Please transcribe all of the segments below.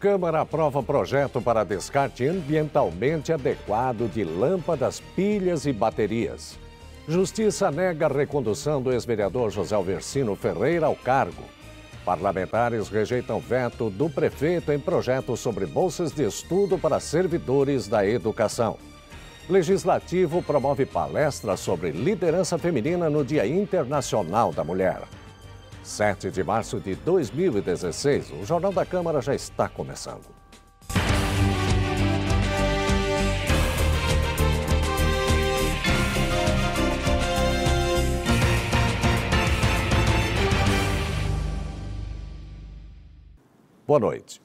Câmara aprova projeto para descarte ambientalmente adequado de lâmpadas, pilhas e baterias. Justiça nega a recondução do ex-vereador José Alversino Ferreira ao cargo. Parlamentares rejeitam veto do prefeito em projeto sobre bolsas de estudo para servidores da educação. Legislativo promove palestras sobre liderança feminina no Dia Internacional da Mulher. 7 de março de 2016. O Jornal da Câmara já está começando. Boa noite.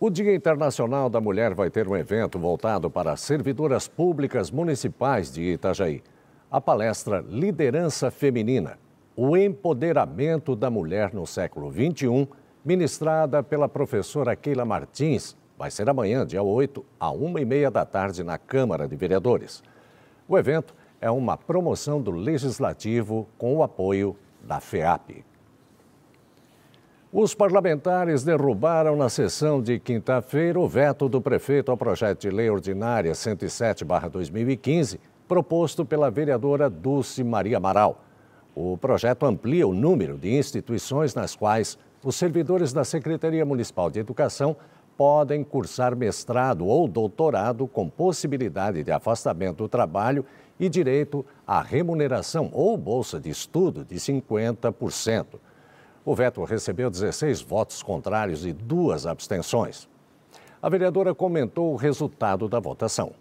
O Dia Internacional da Mulher vai ter um evento voltado para servidoras públicas municipais de Itajaí. A palestra Liderança Feminina o Empoderamento da Mulher no Século XXI, ministrada pela professora Keila Martins, vai ser amanhã, dia 8, a 1h30 da tarde, na Câmara de Vereadores. O evento é uma promoção do Legislativo com o apoio da FEAP. Os parlamentares derrubaram na sessão de quinta-feira o veto do prefeito ao projeto de lei ordinária 107-2015, proposto pela vereadora Dulce Maria Amaral. O projeto amplia o número de instituições nas quais os servidores da Secretaria Municipal de Educação podem cursar mestrado ou doutorado com possibilidade de afastamento do trabalho e direito à remuneração ou bolsa de estudo de 50%. O veto recebeu 16 votos contrários e duas abstenções. A vereadora comentou o resultado da votação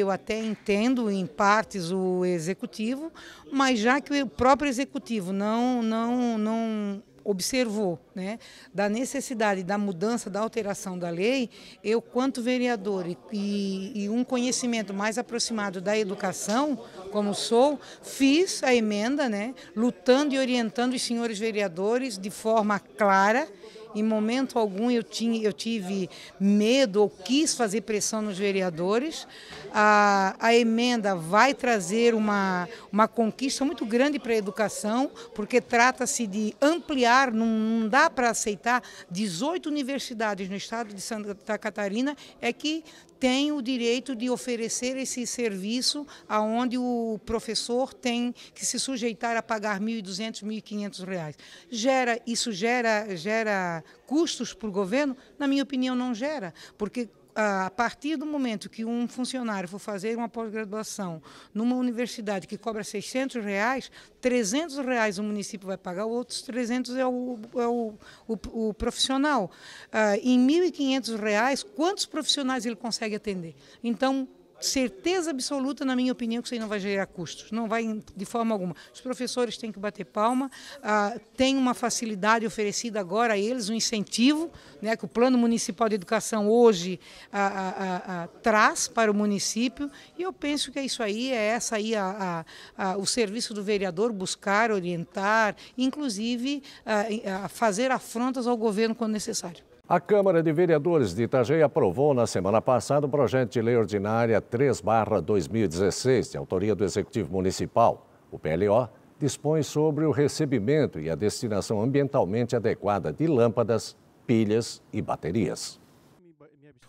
eu até entendo em partes o executivo, mas já que o próprio executivo não, não, não observou né, da necessidade da mudança, da alteração da lei, eu, quanto vereador e, e, um conhecimento mais aproximado da educação, como sou, fiz a emenda, né, lutando e orientando os senhores vereadores de forma clara em momento algum eu, tinha, eu tive medo ou quis fazer pressão nos vereadores. A, a emenda vai trazer uma, uma conquista muito grande para a educação, porque trata-se de ampliar, não, não dá para aceitar 18 universidades no estado de Santa Catarina é que tem o direito de oferecer esse serviço aonde o professor tem que se sujeitar a pagar R$ 1.200, R$ 1.500. Gera, isso gera, gera custos para o governo, na minha opinião, não gera, porque ah, a partir do momento que um funcionário for fazer uma pós-graduação numa universidade que cobra 600 reais, 300 reais o município vai pagar, outros 300 é o, é o, o, o profissional. Ah, em 1.500 reais, quantos profissionais ele consegue atender? Então, certeza absoluta, na minha opinião, que isso aí não vai gerar custos, não vai de forma alguma. Os professores têm que bater palma, ah, tem uma facilidade oferecida agora a eles, um incentivo né, que o Plano Municipal de Educação hoje ah, ah, ah, ah traz para o município, e eu penso que é isso aí, é essa aí a, a, a o serviço do vereador, buscar, orientar, inclusive ah, fazer afrontas ao governo quando necessário. A Câmara de Vereadores de Itajaí aprovou na semana passada o projeto de lei ordinária 3/2016, de autoria do Executivo Municipal. O PLO dispõe sobre o recebimento e a destinação ambientalmente adequada de lâmpadas, pilhas e baterias.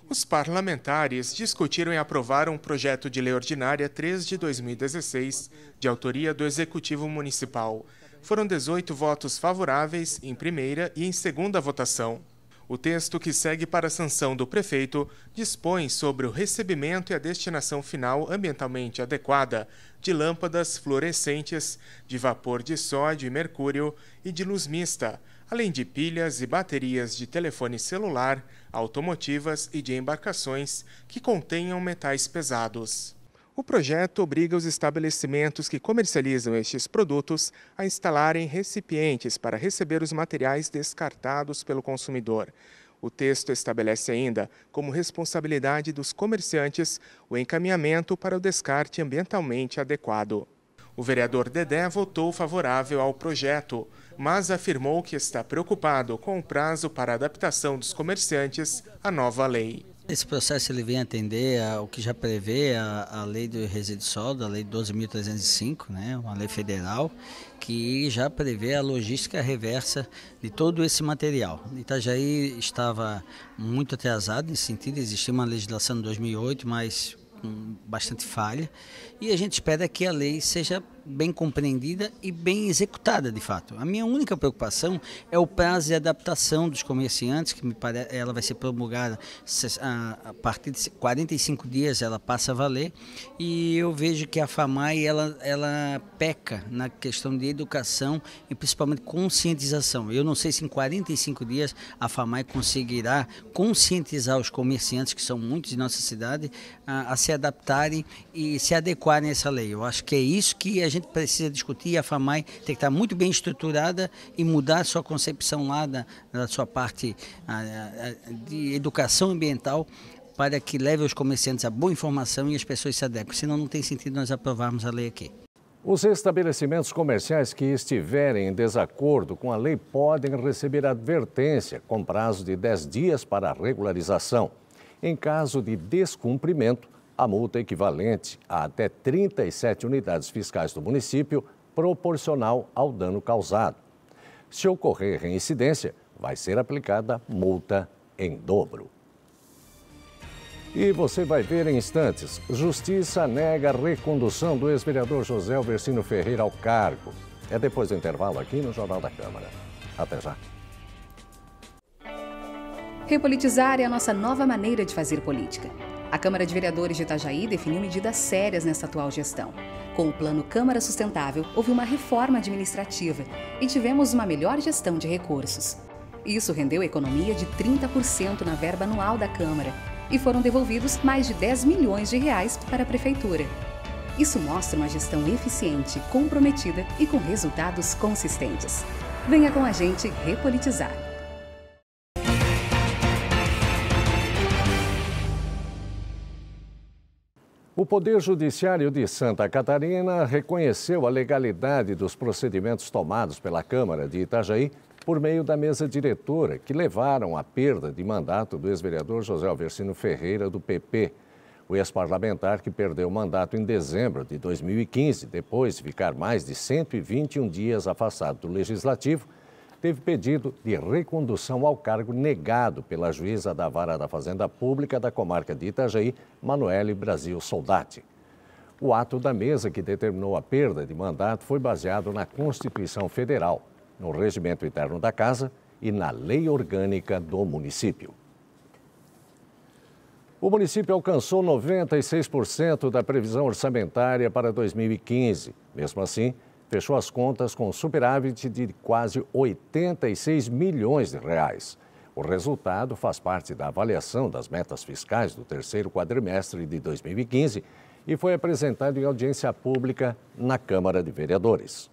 Os parlamentares discutiram e aprovaram o projeto de lei ordinária 3 de 2016, de autoria do Executivo Municipal. Foram 18 votos favoráveis em primeira e em segunda votação. O texto que segue para a sanção do prefeito dispõe sobre o recebimento e a destinação final ambientalmente adequada de lâmpadas fluorescentes, de vapor de sódio e mercúrio e de luz mista, além de pilhas e baterias de telefone celular, automotivas e de embarcações que contenham metais pesados. O projeto obriga os estabelecimentos que comercializam estes produtos a instalarem recipientes para receber os materiais descartados pelo consumidor. O texto estabelece ainda como responsabilidade dos comerciantes o encaminhamento para o descarte ambientalmente adequado. O vereador Dedé votou favorável ao projeto, mas afirmou que está preocupado com o prazo para adaptação dos comerciantes à nova lei. Esse processo ele vem atender ao que já prevê a, a lei do resíduo sólido, a lei 12.305, né, uma lei federal, que já prevê a logística reversa de todo esse material. Itajaí estava muito atrasado nesse sentido, existia uma legislação de 2008, mas com bastante falha, e a gente espera que a lei seja bem compreendida e bem executada, de fato. A minha única preocupação é o prazo de adaptação dos comerciantes, que me parece ela vai ser promulgada a partir de 45 dias, ela passa a valer, e eu vejo que a FAMAI ela, ela peca na questão de educação e principalmente conscientização. Eu não sei se em 45 dias a FAMAI conseguirá conscientizar os comerciantes, que são muitos de nossa cidade, a, a se adaptarem e se adequarem a essa lei. Eu acho que é isso que a gente precisa discutir, a FAMAI tem que estar muito bem estruturada e mudar sua concepção lá da, da sua parte a, a, de educação ambiental para que leve os comerciantes a boa informação e as pessoas se adequem, senão não tem sentido nós aprovarmos a lei aqui. Os estabelecimentos comerciais que estiverem em desacordo com a lei podem receber advertência com prazo de 10 dias para regularização. Em caso de descumprimento, a multa equivalente a até 37 unidades fiscais do município, proporcional ao dano causado. Se ocorrer reincidência, vai ser aplicada multa em dobro. E você vai ver em instantes: Justiça nega recondução do ex-vereador José Alversino Ferreira ao cargo. É depois do intervalo aqui no Jornal da Câmara. Até já. Repolitizar é a nossa nova maneira de fazer política. A Câmara de Vereadores de Itajaí definiu medidas sérias nessa atual gestão. Com o Plano Câmara Sustentável, houve uma reforma administrativa e tivemos uma melhor gestão de recursos. Isso rendeu economia de 30% na verba anual da Câmara e foram devolvidos mais de 10 milhões de reais para a Prefeitura. Isso mostra uma gestão eficiente, comprometida e com resultados consistentes. Venha com a gente repolitizar. O Poder Judiciário de Santa Catarina reconheceu a legalidade dos procedimentos tomados pela Câmara de Itajaí por meio da mesa diretora, que levaram à perda de mandato do ex-vereador José Alversino Ferreira, do PP. O ex-parlamentar, que perdeu o mandato em dezembro de 2015, depois de ficar mais de 121 dias afastado do Legislativo, teve pedido de recondução ao cargo negado pela juíza da Vara da Fazenda Pública da comarca de Itajaí, Manuele Brasil Soldati. O ato da mesa que determinou a perda de mandato foi baseado na Constituição Federal, no regimento interno da Casa e na lei orgânica do município. O município alcançou 96% da previsão orçamentária para 2015. Mesmo assim, fechou as contas com superávit de quase 86 milhões de reais. O resultado faz parte da avaliação das metas fiscais do terceiro quadrimestre de 2015 e foi apresentado em audiência pública na Câmara de Vereadores.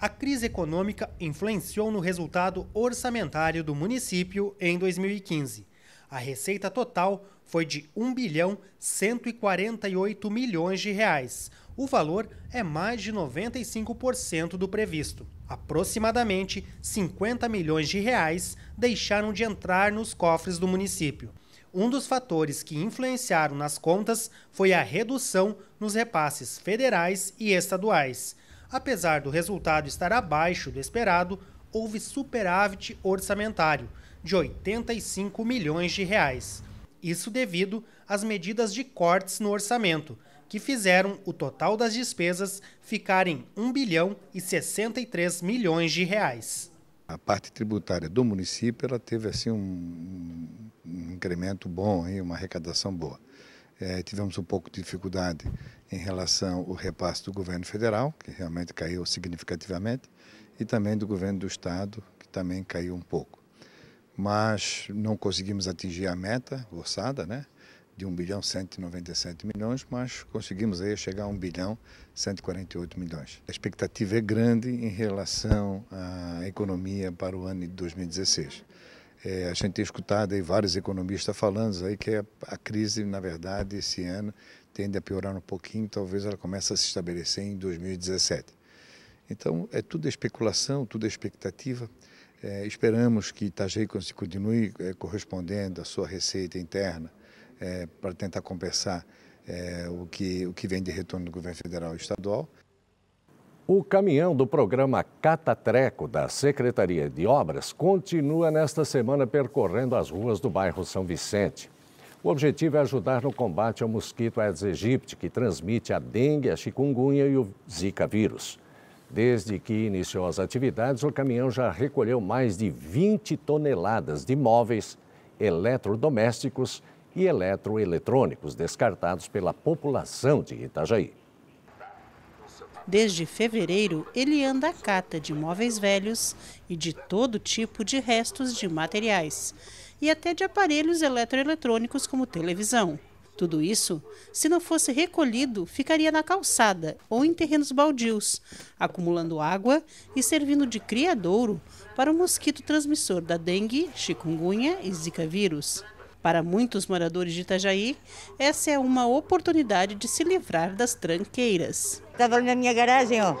A crise econômica influenciou no resultado orçamentário do município em 2015. A receita total foi de 1 bilhão 148 milhões de reais, o valor é mais de 95% do previsto. Aproximadamente 50 milhões de reais deixaram de entrar nos cofres do município. Um dos fatores que influenciaram nas contas foi a redução nos repasses federais e estaduais. Apesar do resultado estar abaixo do esperado, houve superávit orçamentário de 85 milhões de reais. Isso devido às medidas de cortes no orçamento, que fizeram o total das despesas ficar em 1 bilhão e 63 milhões de reais. A parte tributária do município ela teve assim um, um incremento bom, aí, uma arrecadação boa. É, tivemos um pouco de dificuldade em relação ao repasse do governo federal, que realmente caiu significativamente, e também do governo do estado, que também caiu um pouco. Mas não conseguimos atingir a meta orçada, né? de 1 bilhão 197 milhões, mas conseguimos aí chegar a 1 bilhão 148 milhões. A expectativa é grande em relação à economia para o ano de 2016. É, a gente tem escutado aí vários economistas falando aí que a, a crise, na verdade, esse ano tende a piorar um pouquinho, talvez ela comece a se estabelecer em 2017. Então, é tudo especulação, tudo é expectativa. É, esperamos que Itajei continue é, correspondendo à sua receita interna é, para tentar compensar é, o, que, o que vem de retorno do governo federal e estadual. O caminhão do programa Catatreco da Secretaria de Obras continua nesta semana percorrendo as ruas do bairro São Vicente. O objetivo é ajudar no combate ao mosquito Aedes aegypti, que transmite a dengue, a chikungunya e o zika vírus. Desde que iniciou as atividades, o caminhão já recolheu mais de 20 toneladas de móveis, eletrodomésticos e eletroeletrônicos descartados pela população de Itajaí. Desde fevereiro, ele anda a cata de móveis velhos e de todo tipo de restos de materiais, e até de aparelhos eletroeletrônicos como televisão. Tudo isso, se não fosse recolhido, ficaria na calçada ou em terrenos baldios, acumulando água e servindo de criadouro para o mosquito transmissor da dengue, chikungunya e zika vírus. Para muitos moradores de Itajaí, essa é uma oportunidade de se livrar das tranqueiras. Estava tá na minha garagem, ó,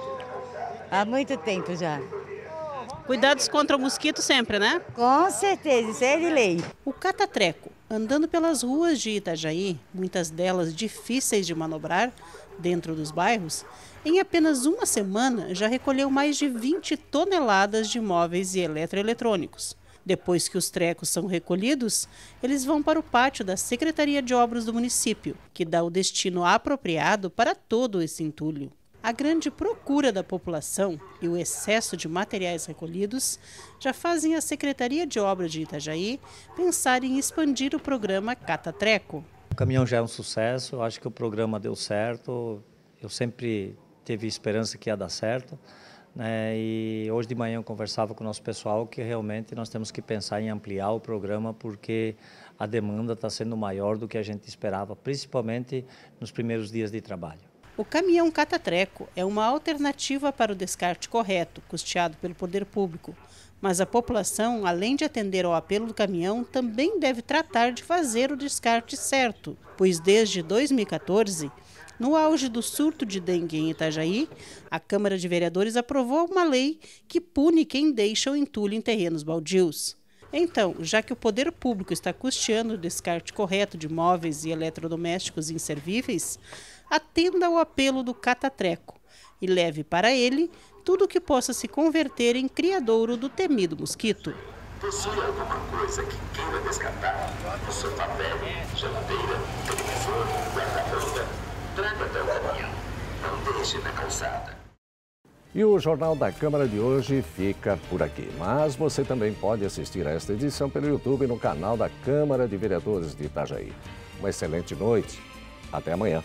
há muito tempo já. Cuidados contra o mosquito sempre, né? Com certeza, isso é de lei. O catatreco, andando pelas ruas de Itajaí, muitas delas difíceis de manobrar, dentro dos bairros, em apenas uma semana já recolheu mais de 20 toneladas de móveis e eletroeletrônicos. Depois que os trecos são recolhidos, eles vão para o pátio da Secretaria de Obras do município, que dá o destino apropriado para todo esse entulho. A grande procura da população e o excesso de materiais recolhidos já fazem a Secretaria de Obras de Itajaí pensar em expandir o programa Cata Treco. O caminhão já é um sucesso, eu acho que o programa deu certo, eu sempre teve esperança que ia dar certo. Né, e hoje de manhã eu conversava com o nosso pessoal que realmente nós temos que pensar em ampliar o programa porque a demanda está sendo maior do que a gente esperava, principalmente nos primeiros dias de trabalho. O caminhão catatreco é uma alternativa para o descarte correto, custeado pelo poder público. Mas a população, além de atender ao apelo do caminhão, também deve tratar de fazer o descarte certo, pois desde 2014 no auge do surto de dengue em Itajaí, a Câmara de Vereadores aprovou uma lei que pune quem deixa o entulho em terrenos baldios. Então, já que o poder público está custeando o descarte correto de móveis e eletrodomésticos inservíveis, atenda ao apelo do catatreco e leve para ele tudo que possa se converter em criadouro do temido mosquito. Possui alguma é coisa que queira descartar? O seu velho, geladeira, não deixe na calçada. E o Jornal da Câmara de hoje fica por aqui. Mas você também pode assistir a esta edição pelo YouTube no canal da Câmara de Vereadores de Itajaí. Uma excelente noite. Até amanhã.